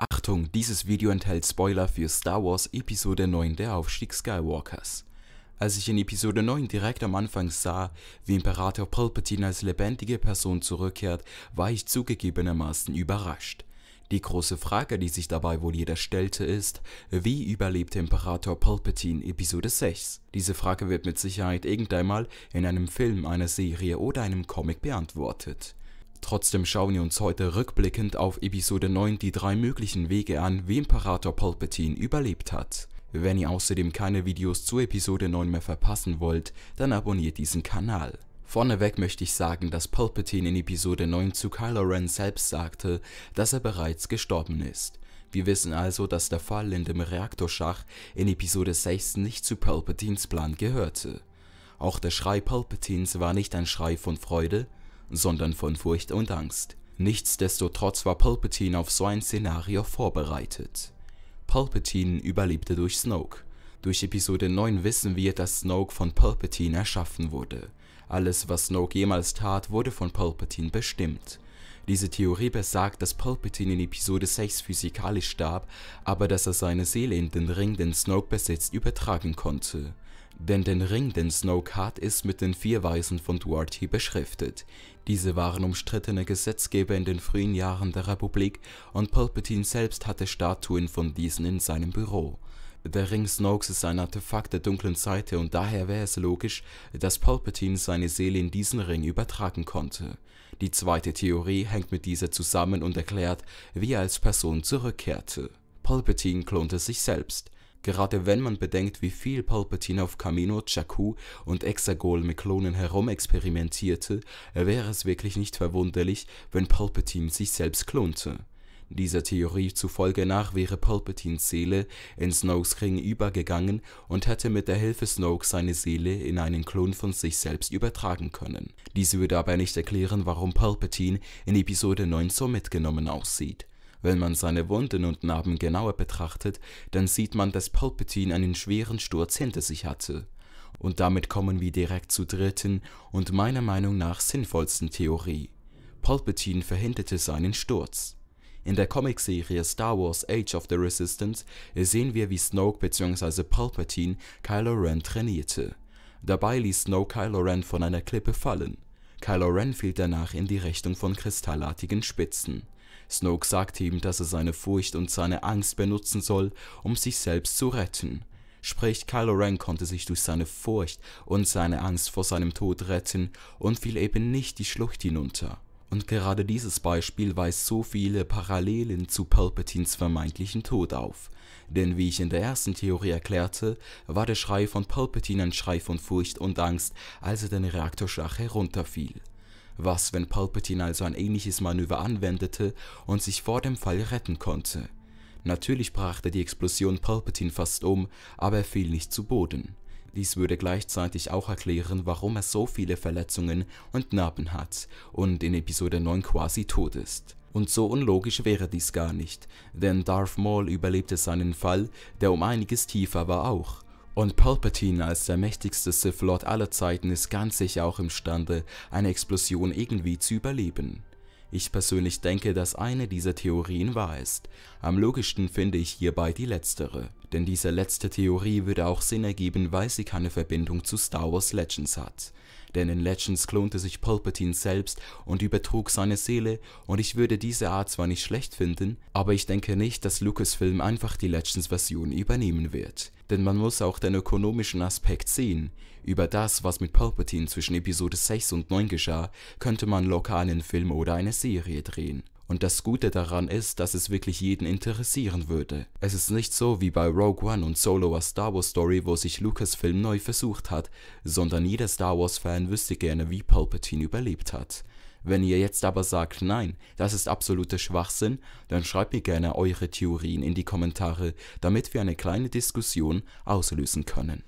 Achtung, dieses Video enthält Spoiler für Star Wars Episode 9 Der Aufstieg Skywalkers. Als ich in Episode 9 direkt am Anfang sah, wie Imperator Palpatine als lebendige Person zurückkehrt, war ich zugegebenermaßen überrascht. Die große Frage, die sich dabei wohl jeder stellte, ist, wie überlebte Imperator Palpatine Episode 6? Diese Frage wird mit Sicherheit irgendeinmal in einem Film, einer Serie oder einem Comic beantwortet. Trotzdem schauen wir uns heute rückblickend auf Episode 9 die drei möglichen Wege an, wie Imperator Palpatine überlebt hat. Wenn ihr außerdem keine Videos zu Episode 9 mehr verpassen wollt, dann abonniert diesen Kanal. Vorneweg möchte ich sagen, dass Palpatine in Episode 9 zu Kylo Ren selbst sagte, dass er bereits gestorben ist. Wir wissen also, dass der Fall in dem Reaktorschach in Episode 6 nicht zu Palpatines Plan gehörte. Auch der Schrei Palpatines war nicht ein Schrei von Freude, sondern von Furcht und Angst. Nichtsdestotrotz war Palpatine auf so ein Szenario vorbereitet. Palpatine überlebte durch Snoke. Durch Episode 9 wissen wir, dass Snoke von Palpatine erschaffen wurde. Alles, was Snoke jemals tat, wurde von Palpatine bestimmt. Diese Theorie besagt, dass Palpatine in Episode 6 physikalisch starb, aber dass er seine Seele in den Ring, den Snoke besitzt, übertragen konnte denn den Ring, den Snow hat, ist mit den vier Weisen von Duarte beschriftet. Diese waren umstrittene Gesetzgeber in den frühen Jahren der Republik und Palpatine selbst hatte Statuen von diesen in seinem Büro. Der Ring Snokes ist ein Artefakt der dunklen Seite und daher wäre es logisch, dass Palpatine seine Seele in diesen Ring übertragen konnte. Die zweite Theorie hängt mit dieser zusammen und erklärt, wie er als Person zurückkehrte. Palpatine klonte sich selbst gerade wenn man bedenkt, wie viel Palpatine auf Kamino, Jakku und Exagol mit Klonen herumexperimentierte, wäre es wirklich nicht verwunderlich, wenn Palpatine sich selbst klonte. Dieser Theorie zufolge nach wäre Palpatines Seele in Snokes Ring übergegangen und hätte mit der Hilfe Snokes seine Seele in einen Klon von sich selbst übertragen können. Dies würde aber nicht erklären, warum Palpatine in Episode 9 so mitgenommen aussieht. Wenn man seine Wunden und Narben genauer betrachtet, dann sieht man, dass Palpatine einen schweren Sturz hinter sich hatte. Und damit kommen wir direkt zur dritten und meiner Meinung nach sinnvollsten Theorie. Palpatine verhinderte seinen Sturz. In der Comicserie Star Wars Age of the Resistance sehen wir, wie Snoke bzw. Palpatine Kylo Ren trainierte. Dabei ließ Snoke Kylo Ren von einer Klippe fallen. Kylo Ren fiel danach in die Richtung von kristallartigen Spitzen. Snoke sagt ihm, dass er seine Furcht und seine Angst benutzen soll, um sich selbst zu retten. Sprich, Kylo Ren konnte sich durch seine Furcht und seine Angst vor seinem Tod retten und fiel eben nicht die Schlucht hinunter. Und gerade dieses Beispiel weist so viele Parallelen zu Palpatines vermeintlichen Tod auf. Denn wie ich in der ersten Theorie erklärte, war der Schrei von Palpatine ein Schrei von Furcht und Angst, als er den Reaktorschacht herunterfiel was, wenn Palpatine also ein ähnliches Manöver anwendete und sich vor dem Fall retten konnte. Natürlich brachte die Explosion Palpatine fast um, aber er fiel nicht zu Boden. Dies würde gleichzeitig auch erklären, warum er so viele Verletzungen und Narben hat und in Episode 9 quasi tot ist. Und so unlogisch wäre dies gar nicht, denn Darth Maul überlebte seinen Fall, der um einiges tiefer war auch. Und Palpatine als der mächtigste Sith Lord aller Zeiten ist ganz sicher auch imstande, eine Explosion irgendwie zu überleben. Ich persönlich denke, dass eine dieser Theorien wahr ist. Am logischsten finde ich hierbei die letztere, denn diese letzte Theorie würde auch Sinn ergeben, weil sie keine Verbindung zu Star Wars Legends hat denn in Legends klonte sich Palpatine selbst und übertrug seine Seele und ich würde diese Art zwar nicht schlecht finden, aber ich denke nicht, dass Lucasfilm einfach die Legends-Version übernehmen wird. Denn man muss auch den ökonomischen Aspekt sehen. Über das, was mit Palpatine zwischen Episode 6 und 9 geschah, könnte man locker einen Film oder eine Serie drehen. Und das Gute daran ist, dass es wirklich jeden interessieren würde. Es ist nicht so wie bei Rogue One und Solo A Star Wars Story, wo sich Lucasfilm neu versucht hat, sondern jeder Star Wars-Fan wüsste gerne, wie Palpatine überlebt hat. Wenn ihr jetzt aber sagt, nein, das ist absoluter Schwachsinn, dann schreibt mir gerne eure Theorien in die Kommentare, damit wir eine kleine Diskussion auslösen können.